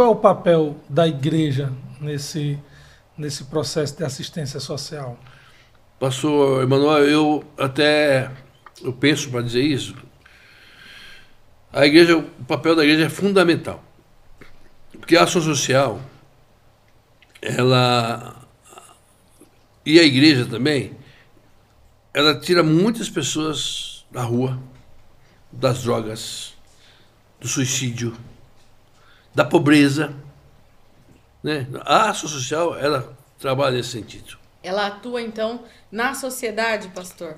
qual é o papel da igreja nesse, nesse processo de assistência social? Pastor Emanuel, eu até eu penso para dizer isso. A igreja, o papel da igreja é fundamental. Porque a ação social, ela e a igreja também, ela tira muitas pessoas da rua, das drogas, do suicídio, da pobreza. Né? A ação social ela trabalha nesse sentido. Ela atua então na sociedade, pastor?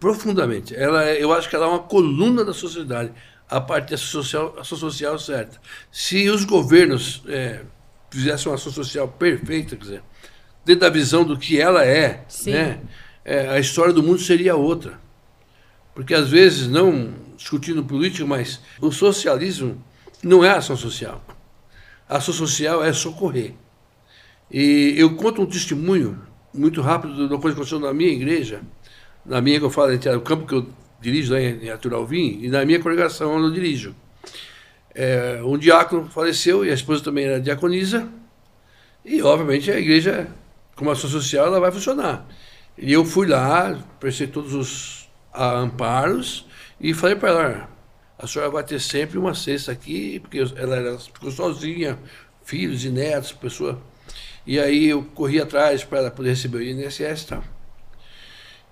Profundamente. Ela é, eu acho que ela é uma coluna da sociedade, a parte social, ação social certa. Se os governos é, fizessem uma ação social perfeita, quer dizer, dentro da visão do que ela é, né? É, a história do mundo seria outra. Porque às vezes, não discutindo político, mas o socialismo não é ação social. ação social é socorrer. E eu conto um testemunho muito rápido de uma coisa que aconteceu na minha igreja, na minha que eu falo, o campo que eu dirijo lá em Aturalvim, e na minha congregação onde eu dirijo. É, um diácono faleceu e a esposa também era diaconisa, e obviamente a igreja, como ação social, ela vai funcionar. E eu fui lá, prestei todos os amparos e falei para ela: a senhora vai ter sempre uma cesta aqui, porque ela, ela ficou sozinha, filhos e netos, pessoa. E aí eu corri atrás para ela poder receber o INSS e tá? tal.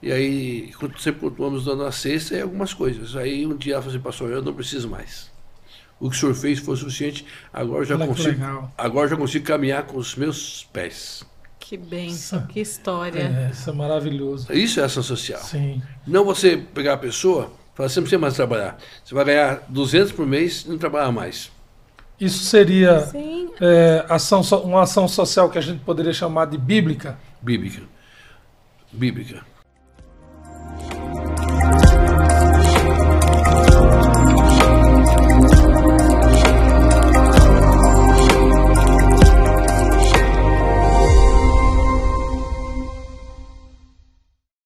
E aí sempre continuamos dando a cesta e é algumas coisas. Aí um dia ela falou assim, pastor, eu não preciso mais. O que o senhor fez foi suficiente, agora já consigo. Agora já consigo caminhar com os meus pés. Que benção, que história. É, isso é maravilhoso. Isso é ação social. Sim. Não você pegar a pessoa Fala, você não precisa mais trabalhar. Você vai ganhar 200 por mês e não trabalhar mais. Isso seria é, ação, uma ação social que a gente poderia chamar de bíblica? Bíblica. Bíblica.